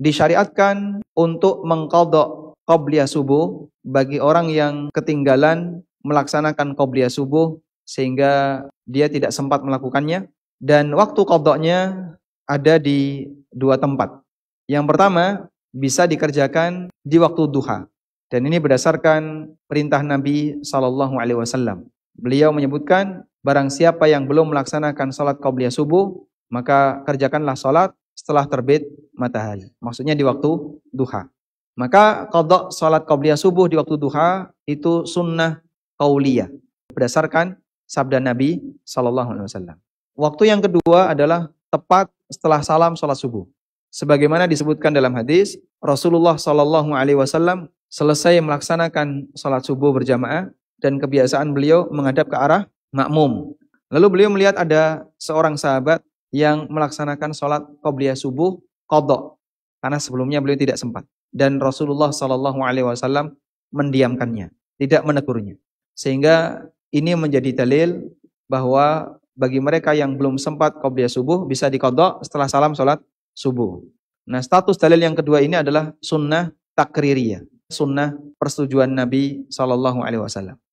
disyariatkan untuk mengkodok qobliyah subuh bagi orang yang ketinggalan melaksanakan qobliyah subuh sehingga dia tidak sempat melakukannya dan waktu kodoknya ada di dua tempat. Yang pertama bisa dikerjakan di waktu duha dan ini berdasarkan perintah Nabi Shallallahu Alaihi Wasallam. Beliau menyebutkan barang siapa yang belum melaksanakan sholat qobliyah subuh maka kerjakanlah sholat setelah terbit matahari. Maksudnya di waktu duha. Maka kodok sholat qabliyah subuh di waktu duha itu sunnah qauliyah berdasarkan sabda Nabi Shallallahu alaihi wasallam. Waktu yang kedua adalah tepat setelah salam sholat subuh. Sebagaimana disebutkan dalam hadis, Rasulullah Shallallahu alaihi wasallam selesai melaksanakan sholat subuh berjamaah dan kebiasaan beliau menghadap ke arah makmum. Lalu beliau melihat ada seorang sahabat yang melaksanakan sholat qobliya subuh kodok karena sebelumnya beliau tidak sempat dan Rasulullah Shallallahu Alaihi Wasallam mendiamkannya, tidak menegurnya. Sehingga ini menjadi dalil bahwa bagi mereka yang belum sempat qobliya subuh bisa dikodok setelah salam sholat subuh. Nah status dalil yang kedua ini adalah sunnah takririyah, sunnah persetujuan Nabi Shallallahu Alaihi Wasallam.